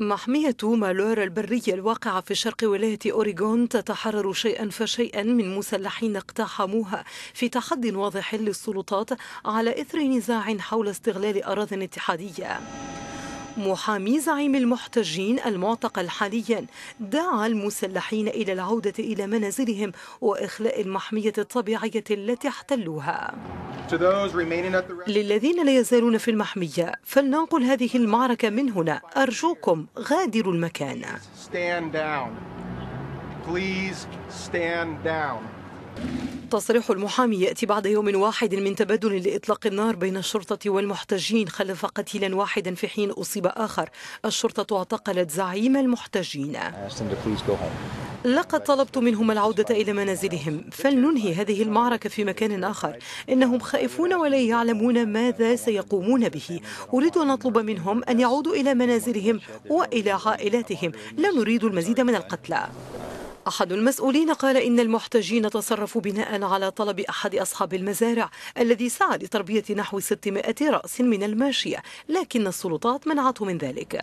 محمية مالور البرية الواقعة في شرق ولاية أوريغون تتحرر شيئا فشيئا من مسلحين اقتحموها في تحد واضح للسلطات على إثر نزاع حول استغلال أراض اتحادية محامي زعيم المحتجين المعتقل حاليا دعا المسلحين إلى العودة إلى منازلهم وإخلاء المحمية الطبيعية التي احتلوها للذين لا يزالون في المحمية فلننقل هذه المعركة من هنا أرجوكم غادروا المكان Please stand down. تصريح المحامي يأتي بعد يوم واحد من تبادل لإطلاق النار بين الشرطة والمحتجين خلف قتيلا واحدا في حين أصيب آخر الشرطة اعتقلت زعيم المحتجين لقد طلبت منهم العودة إلى منازلهم فلننهي هذه المعركة في مكان آخر إنهم خائفون ولا يعلمون ماذا سيقومون به أريد أن أطلب منهم أن يعودوا إلى منازلهم وإلى عائلاتهم لا نريد المزيد من القتلى أحد المسؤولين قال إن المحتجين تصرفوا بناء على طلب أحد أصحاب المزارع الذي سعى لتربية نحو 600 رأس من الماشية لكن السلطات منعته من ذلك